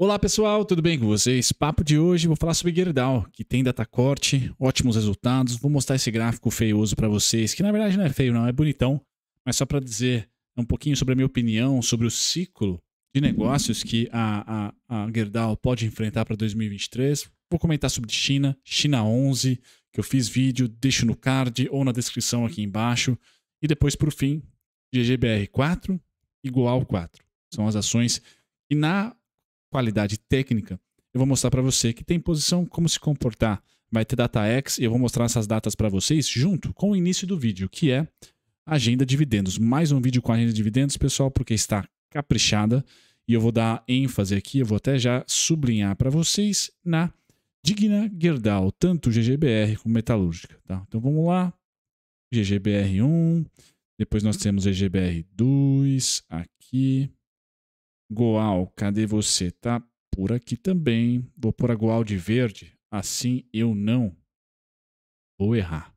Olá pessoal, tudo bem com vocês? Papo de hoje vou falar sobre Gerdau, que tem data corte, ótimos resultados. Vou mostrar esse gráfico feioso para vocês, que na verdade não é feio, não, é bonitão, mas só para dizer um pouquinho sobre a minha opinião sobre o ciclo de negócios que a, a, a Gerdau pode enfrentar para 2023. Vou comentar sobre China, China 11, que eu fiz vídeo, deixo no card ou na descrição aqui embaixo. E depois, por fim, GGBR 4 igual 4. São as ações que na qualidade técnica, eu vou mostrar para você que tem posição como se comportar. Vai ter data X e eu vou mostrar essas datas para vocês junto com o início do vídeo, que é agenda dividendos. Mais um vídeo com agenda dividendos, pessoal, porque está caprichada e eu vou dar ênfase aqui, eu vou até já sublinhar para vocês na Digna Gerdau, tanto GGBR como metalúrgica, tá? Então vamos lá. GGBR1, depois nós temos GGBR2 aqui. Goal, cadê você? Tá por aqui também. Vou pôr a Goal de verde. Assim eu não vou errar.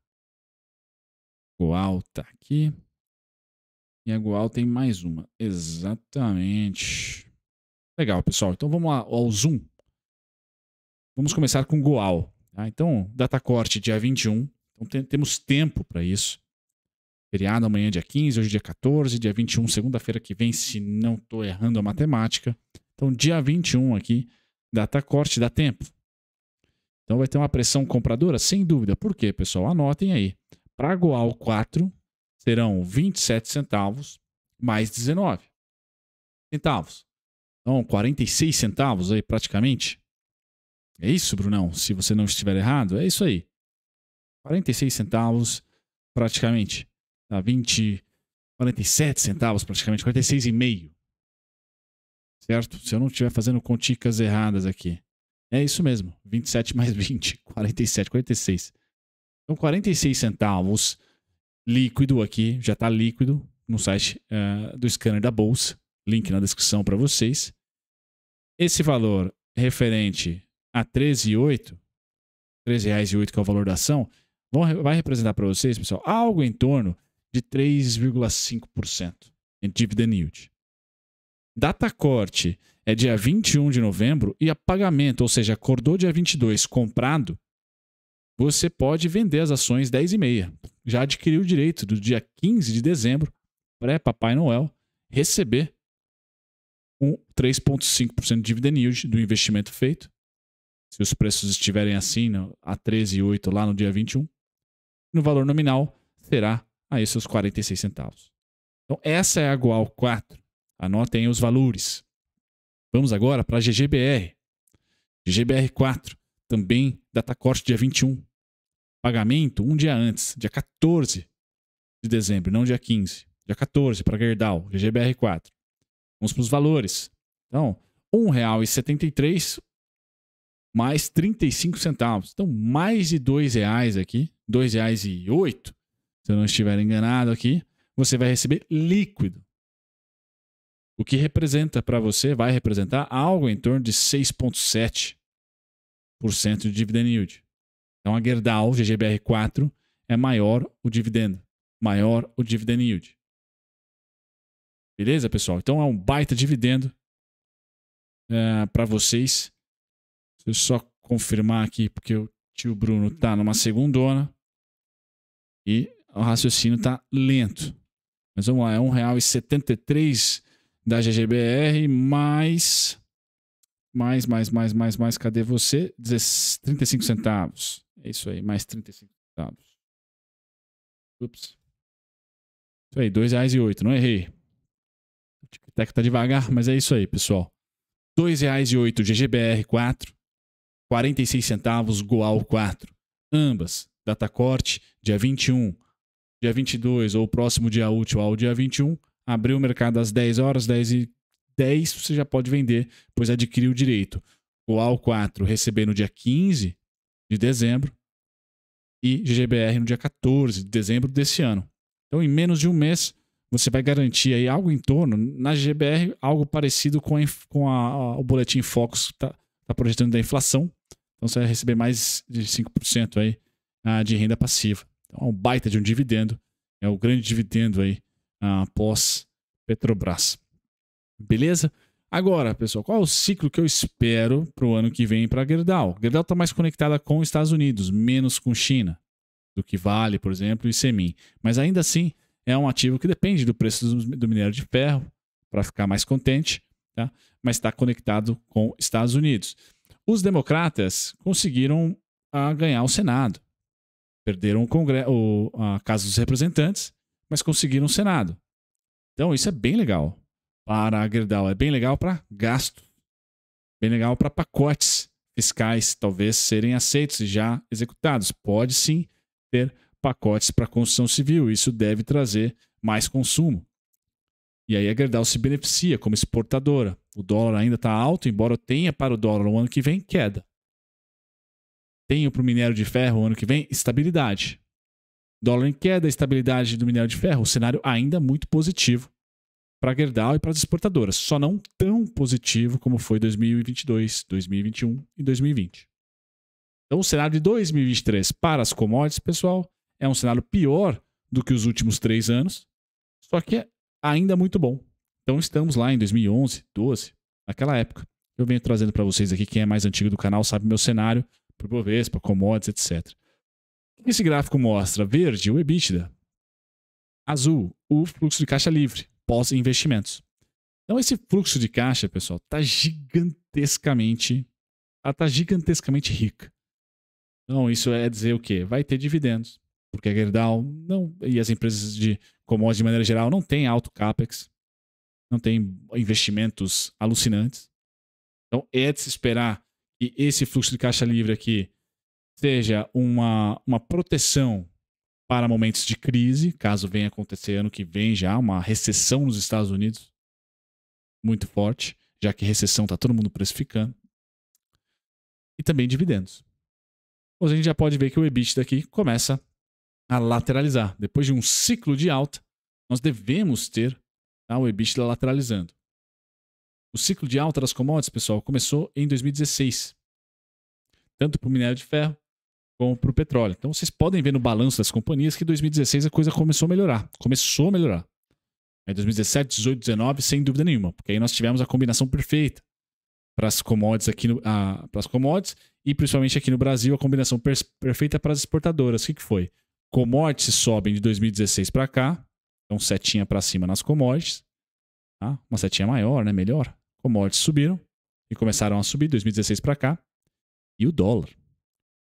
Goal tá aqui. E a Goal tem mais uma. Exatamente. Legal, pessoal. Então vamos lá ao Zoom. Vamos começar com Goal. Tá? Então, data corte dia 21. Então temos tempo para isso. Feriado amanhã, é dia 15, hoje, é dia 14, dia 21, segunda-feira que vem, se não estou errando a matemática. Então, dia 21 aqui, data corte, dá tempo. Então, vai ter uma pressão compradora? Sem dúvida. Por quê, pessoal? Anotem aí. Para Goal 4, serão 27 centavos mais 19 centavos. Então, 46 centavos aí praticamente. É isso, Brunão? Se você não estiver errado, é isso aí. 46 centavos praticamente. Tá 20, 47 centavos praticamente, 46,5. Certo? Se eu não estiver fazendo conticas erradas aqui. É isso mesmo, 27 mais 20, 47, 46. Então 46 centavos líquido aqui, já está líquido no site uh, do scanner da bolsa, link na descrição para vocês. Esse valor referente a 13,8, 13 R$13,08 que é o valor da ação, vai representar para vocês, pessoal, algo em torno de 3,5% em dividend yield. Data corte é dia 21 de novembro e a pagamento, ou seja, acordou dia 22, comprado, você pode vender as ações 10 e meia. Já adquiriu o direito do dia 15 de dezembro, pré-Papai Noel, receber um 3,5% de dividend yield do investimento feito. Se os preços estiverem assim, a 13,8 lá no dia 21, no valor nominal será aí seus 46 centavos. Então essa é a Gual 4. Anotem os valores. Vamos agora para a GGBR. GGBR 4, também data corte dia 21. Pagamento um dia antes, dia 14 de dezembro, não dia 15. Dia 14 para Gerdau, GGBR 4. Vamos para os valores. Então, R$ 1,73 mais 35 centavos. Então, mais de R$ 2,00 aqui, R$ 2,08 se eu não estiver enganado aqui, você vai receber líquido. O que representa para você, vai representar algo em torno de 6,7% de dividend yield. Então a Gerdau GGBR4 é maior o dividendo, maior o dividend yield. Beleza, pessoal? Então é um baita dividendo é, eh, para vocês. Deixa eu só confirmar aqui, porque o tio Bruno tá numa segundona. E o raciocínio está lento. Mas vamos lá, é R$1,73 da GGBR, mais. Mais, mais, mais, mais, mais, cadê você? 35 centavos. É isso aí, mais 35 centavos. Ups. Isso aí, R$2,08, não errei. O tic-tac tá devagar, mas é isso aí, pessoal. R$2,08 GGBR 4, 46 centavos Goal 4. Ambas, data corte, dia 21 dia 22 ou o próximo dia útil ao dia 21, abrir o mercado às 10 horas, 10 e 10 você já pode vender, pois adquiriu o direito. O AL4 receber no dia 15 de dezembro e GGBR no dia 14 de dezembro desse ano. Então, em menos de um mês, você vai garantir aí algo em torno, na GBR, algo parecido com, a, com a, o boletim Focus que está tá projetando da inflação. Então, você vai receber mais de 5% aí, ah, de renda passiva. Então, é um baita de um dividendo. É o grande dividendo aí ah, após Petrobras. Beleza? Agora, pessoal, qual é o ciclo que eu espero para o ano que vem para a Gerdau? Gerdau está mais conectada com os Estados Unidos, menos com China, do que Vale, por exemplo, e Semin. Mas ainda assim, é um ativo que depende do preço do minério de ferro, para ficar mais contente, tá? mas está conectado com os Estados Unidos. Os democratas conseguiram ah, ganhar o Senado. Perderam o Congresso, a Casa dos Representantes, mas conseguiram o Senado. Então, isso é bem legal para a Gerdau. É bem legal para gasto. Bem legal para pacotes fiscais, talvez, serem aceitos e já executados. Pode sim ter pacotes para construção civil. Isso deve trazer mais consumo. E aí a Gerdau se beneficia como exportadora. O dólar ainda está alto, embora tenha para o dólar no ano que vem queda tenho para o minério de ferro ano que vem? Estabilidade. Dólar em queda, estabilidade do minério de ferro, o cenário ainda é muito positivo para a Gerdau e para as exportadoras, só não tão positivo como foi 2022, 2021 e 2020. Então, o cenário de 2023 para as commodities, pessoal, é um cenário pior do que os últimos três anos, só que é ainda muito bom. Então, estamos lá em 2011, 12, naquela época. Eu venho trazendo para vocês aqui, quem é mais antigo do canal sabe meu cenário, por Bovespa, commodities, etc. Esse gráfico mostra verde o EBITDA, azul o fluxo de caixa livre pós investimentos. Então esse fluxo de caixa, pessoal, está gigantescamente, está gigantescamente rica. Então isso é dizer o quê? Vai ter dividendos, porque a Gerdau não e as empresas de commodities de maneira geral não tem alto capex, não tem investimentos alucinantes. Então é de se esperar que esse fluxo de caixa livre aqui seja uma, uma proteção para momentos de crise, caso venha acontecer ano que vem já, uma recessão nos Estados Unidos muito forte, já que recessão está todo mundo precificando. E também dividendos. Hoje a gente já pode ver que o EBIT daqui começa a lateralizar. Depois de um ciclo de alta, nós devemos ter tá, o EBITDA lateralizando. O ciclo de alta das commodities, pessoal, começou em 2016, tanto para o minério de ferro como para o petróleo. Então vocês podem ver no balanço das companhias que em 2016 a coisa começou a melhorar. Começou a melhorar. Em 2017, 18, 19, sem dúvida nenhuma, porque aí nós tivemos a combinação perfeita para as commodities aqui no, para as commodities e principalmente aqui no Brasil a combinação per perfeita para as exportadoras. O que, que foi? Commodities sobem de 2016 para cá, então setinha para cima nas commodities, tá? uma setinha maior, né? Melhor. Commodities subiram e começaram a subir 2016 para cá. E o dólar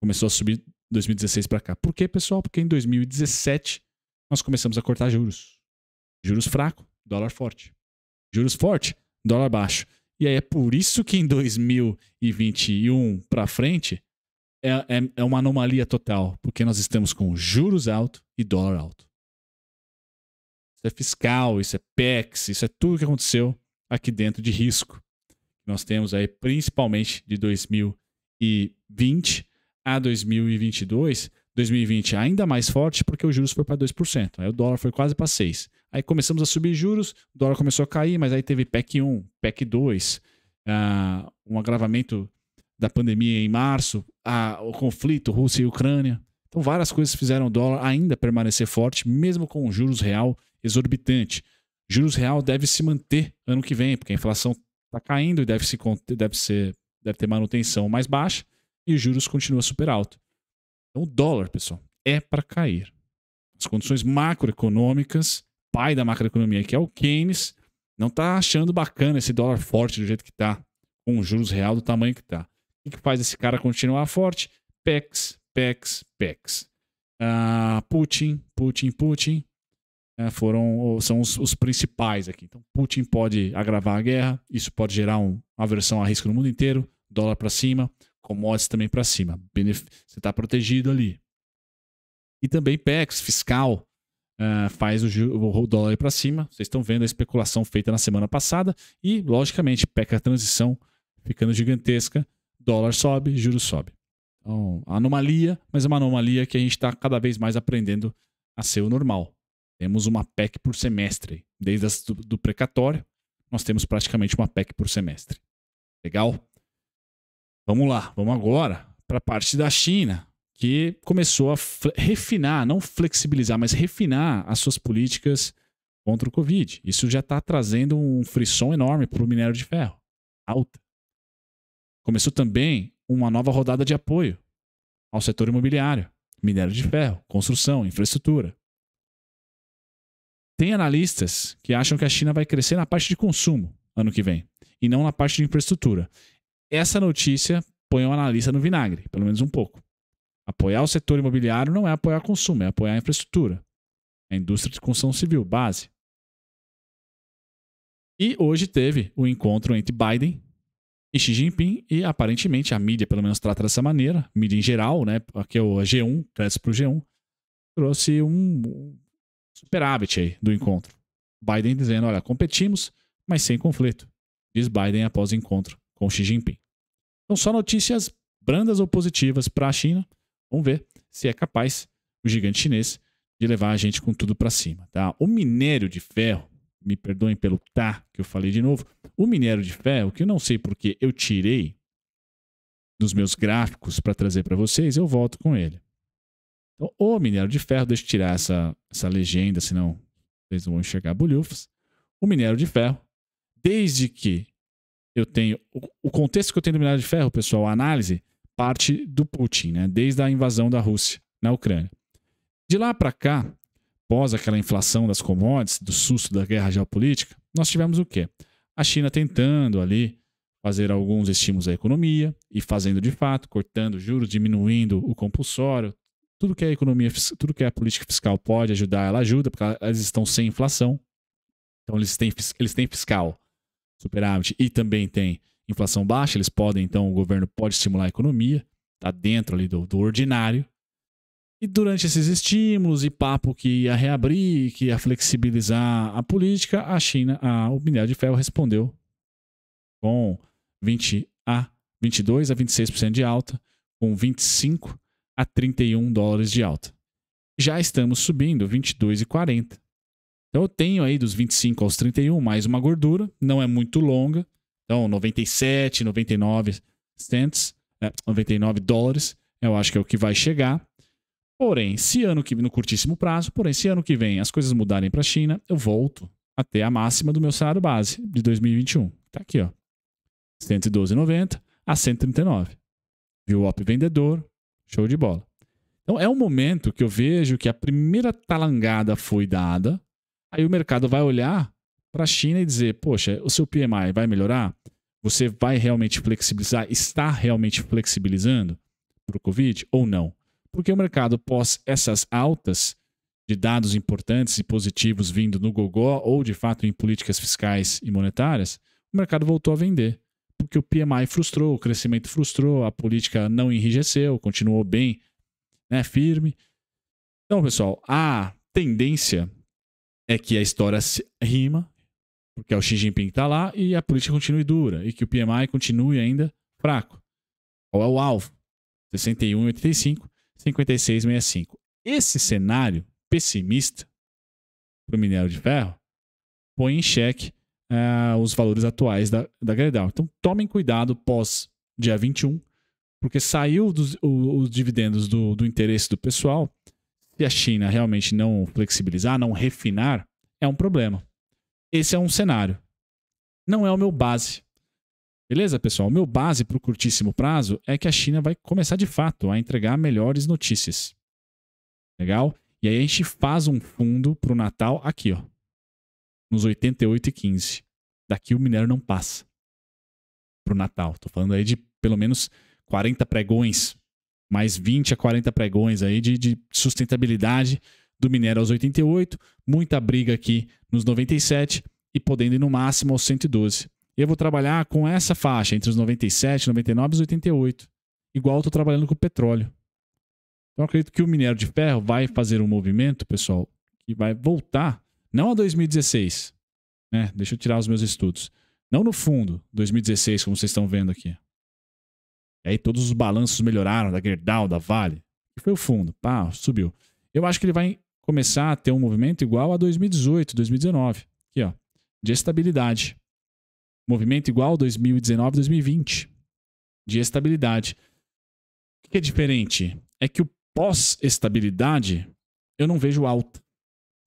começou a subir 2016 para cá. Por quê, pessoal? Porque em 2017 nós começamos a cortar juros. Juros fraco, dólar forte. Juros forte, dólar baixo. E aí é por isso que em 2021 para frente é, é, é, uma anomalia total, porque nós estamos com juros alto e dólar alto. Isso é fiscal, isso é PEX, isso é tudo que aconteceu aqui dentro de risco. Nós temos aí principalmente de 2020 a 2022, 2020 é ainda mais forte porque o juros foi para 2%, aí o dólar foi quase para 6. Aí começamos a subir juros, o dólar começou a cair, mas aí teve PEC 1, PEC 2, uh, ah, um agravamento da pandemia em março, uh, o conflito Rússia e Ucrânia. Então várias coisas fizeram o dólar ainda permanecer forte, mesmo com o juros real exorbitante. Juros real deve se manter ano que vem, porque a inflação está caindo e deve, se, deve, ser, deve ter manutenção mais baixa e os juros continua super alto. Então, o dólar, pessoal, é para cair. As condições macroeconômicas, pai da macroeconomia, que é o Keynes, não está achando bacana esse dólar forte do jeito que está, com os juros real do tamanho que está. O que faz esse cara continuar forte? PEX, PEX, PEX. Ah, Putin, Putin, Putin né, foram são os, os, principais aqui. Então, Putin pode agravar a guerra, isso pode gerar um, uma aversão a risco no mundo inteiro, dólar para cima, commodities também para cima. Benef você está protegido ali. E também PEX, fiscal, uh, faz o, o dólar para cima. Vocês estão vendo a especulação feita na semana passada e, logicamente, PEC a transição ficando gigantesca, dólar sobe, juros sobe. Então, anomalia, mas é uma anomalia que a gente está cada vez mais aprendendo a ser o normal. Temos uma PEC por semestre. Desde as do, do precatório, nós temos praticamente uma PEC por semestre. Legal? Vamos lá, vamos agora para a parte da China, que começou a refinar, não flexibilizar, mas refinar as suas políticas contra o Covid. Isso já está trazendo um frisson enorme para o minério de ferro. Alta. Começou também uma nova rodada de apoio ao setor imobiliário, minério de ferro, construção, infraestrutura. Tem analistas que acham que a China vai crescer na parte de consumo ano que vem e não na parte de infraestrutura. Essa notícia põe o um analista no vinagre, pelo menos um pouco. Apoiar o setor imobiliário não é apoiar consumo, é apoiar a infraestrutura. É a indústria de construção civil, base. E hoje teve o encontro entre Biden e Xi Jinping, e aparentemente a mídia, pelo menos, trata dessa maneira, mídia em geral, né? Aqui é o G1, crédito para o G1, trouxe um, superávit aí do encontro. Biden dizendo: olha, competimos, mas sem conflito, diz Biden após encontro com Xi Jinping. Então, só notícias brandas ou positivas para a China. Vamos ver se é capaz o gigante chinês de levar a gente com tudo para cima. Tá? O minério de ferro, me perdoem pelo tá que eu falei de novo, o minério de ferro, que eu não sei porque eu tirei dos meus gráficos para trazer para vocês, eu volto com ele. Então, o minério de ferro, deixa eu tirar essa, essa legenda, senão vocês vão enxergar bolhufas. O minério de ferro, desde que eu tenho. O contexto que eu tenho do minério de ferro, pessoal, a análise, parte do Putin, né? desde a invasão da Rússia na Ucrânia. De lá para cá, pós aquela inflação das commodities, do susto da guerra geopolítica, nós tivemos o quê? A China tentando ali fazer alguns estímulos à economia e fazendo de fato, cortando juros, diminuindo o compulsório, tudo que a economia, tudo que a política fiscal pode ajudar, ela ajuda, porque elas estão sem inflação. Então eles têm, eles têm fiscal superávit e também têm inflação baixa, eles podem, então, o governo pode estimular a economia, está dentro ali do, do ordinário. E durante esses estímulos e papo que ia reabrir, que ia flexibilizar a política, a China, a, o minério de ferro respondeu com 20 a 22 a 26% de alta, com 25 a 31 dólares de alta. Já estamos subindo 22,40. Então eu tenho aí dos 25 aos 31 mais uma gordura, não é muito longa. Então 97, 99 cents, é, 99 dólares, eu acho que é o que vai chegar. Porém, se ano que no curtíssimo prazo, porém se ano que vem as coisas mudarem para a China, eu volto até a máxima do meu salário base de 2021. Tá aqui, ó. 112,90 a 139. Viu o op vendedor, Show de bola. Então é um momento que eu vejo que a primeira talangada foi dada, aí o mercado vai olhar para a China e dizer: poxa, o seu PMI vai melhorar? Você vai realmente flexibilizar? Está realmente flexibilizando para o Covid ou não? Porque o mercado, pós essas altas de dados importantes e positivos vindo no Gogó ou de fato em políticas fiscais e monetárias, o mercado voltou a vender porque o PMI frustrou, o crescimento frustrou, a política não enrijeceu, continuou bem né, firme. Então, pessoal, a tendência é que a história se rima, porque é o Xi Jinping está lá e a política continue dura e que o PMI continue ainda fraco. Qual é o alvo? 61,85, 56,65. Esse cenário pessimista para o minério de ferro põe em xeque uh, os valores atuais da, da Gerdau. Então tomem cuidado pós dia 21, porque saiu dos, o, os dividendos do, do interesse do pessoal. Se a China realmente não flexibilizar, não refinar, é um problema. Esse é um cenário. Não é o meu base. Beleza, pessoal? O meu base para o curtíssimo prazo é que a China vai começar de fato a entregar melhores notícias. Legal? E aí a gente faz um fundo para o Natal aqui, ó nos 88 e 15. Daqui o minério não passa para o Natal. Estou falando aí de pelo menos 40 pregões, mais 20 a 40 pregões aí de, de sustentabilidade do minério aos 88, muita briga aqui nos 97 e podendo ir no máximo aos 112. Eu vou trabalhar com essa faixa entre os 97, 99 e os 88, igual estou trabalhando com o petróleo. Então acredito que o minério de ferro vai fazer um movimento, pessoal, que vai voltar não a 2016. Né? Deixa eu tirar os meus estudos. Não no fundo, 2016, como vocês estão vendo aqui. E aí todos os balanços melhoraram, da Gerdau, da Vale. E foi o fundo. Pá, subiu. Eu acho que ele vai começar a ter um movimento igual a 2018, 2019. Aqui, ó. De estabilidade. Movimento igual 2019, 2020. De estabilidade. O que é diferente? É que o pós-estabilidade eu não vejo alta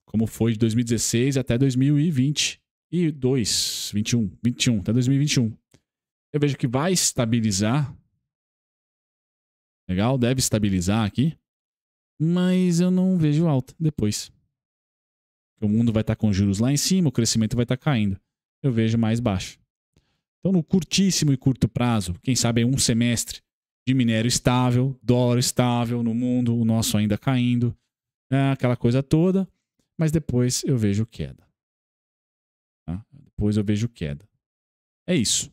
como foi de 2016 até 2022 21, 21, até 2021. Eu vejo que vai estabilizar. Legal, deve estabilizar aqui. Mas eu não vejo alta depois. O mundo vai estar tá com juros lá em cima, o crescimento vai estar tá caindo. Eu vejo mais baixo. Então, no curtíssimo e curto prazo, quem sabe é um semestre de minério estável, dólar estável no mundo, o nosso ainda caindo, né? aquela coisa toda mas depois eu vejo queda. Tá? Depois eu vejo queda. É isso.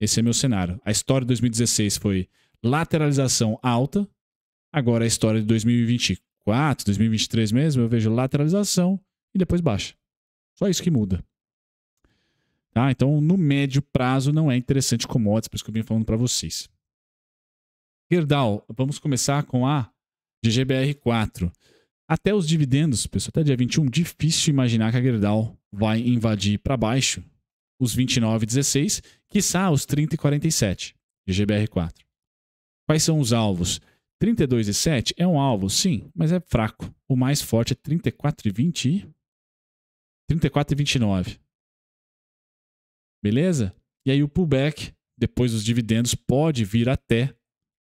Esse é meu cenário. A história de 2016 foi lateralização alta. Agora a história de 2024, 2023 mesmo, eu vejo lateralização e depois baixa. Só isso que muda. Tá? Então, no médio prazo, não é interessante commodities, por isso que eu vim falando para vocês. Gerdau, vamos começar com a GGBR4. Até os dividendos, pessoal, até dia 21, difícil imaginar que a Gerdau vai invadir para baixo os 29,16, quiçá os 30,47 de GBR4. Quais são os alvos? 32,7 é um alvo, sim, mas é fraco. O mais forte é 34,20 e 34,29. Beleza? E aí o pullback, depois dos dividendos, pode vir até,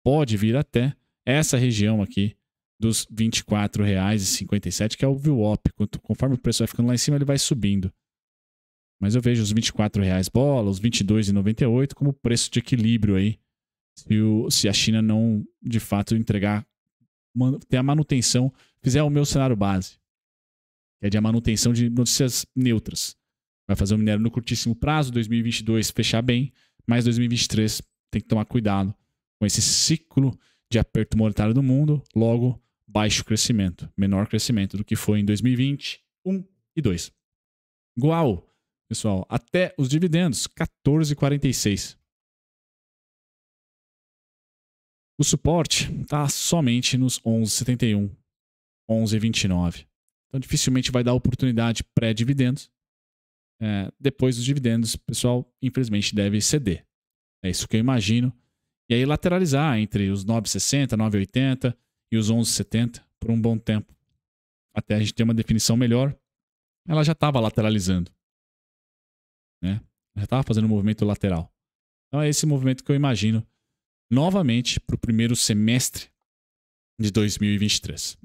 pode vir até essa região aqui dos R$ 24,57, que é o VWAP. Conforme o preço vai ficando lá em cima, ele vai subindo. Mas eu vejo os R$ 24,00 bola, os R$ 22,98 como preço de equilíbrio aí, se, o, se a China não, de fato, entregar, ter a manutenção, fizer o meu cenário base, que é de a manutenção de notícias neutras. Vai fazer o minério no curtíssimo prazo, 2022 fechar bem, mas 2023 tem que tomar cuidado com esse ciclo de aperto monetário do mundo, logo baixo crescimento, menor crescimento do que foi em 2020, 1 e 2. Igual, pessoal, até os dividendos, 14,46. O suporte está somente nos 11,71, 11,29. Então, dificilmente vai dar oportunidade pré-dividendos. É, depois dos dividendos, pessoal, infelizmente deve ceder. É isso que eu imagino. E aí lateralizar entre os 9,60, 9,80 e os 1170 por um bom tempo. Até a gente ter uma definição melhor, ela já estava lateralizando. Né? Já estava fazendo um movimento lateral. Então é esse movimento que eu imagino novamente para o primeiro semestre de 2023.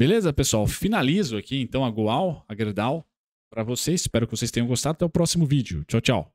Beleza, pessoal? Finalizo aqui então a Goal, a Gerdau para vocês. Espero que vocês tenham gostado. Até o próximo vídeo. Tchau, tchau.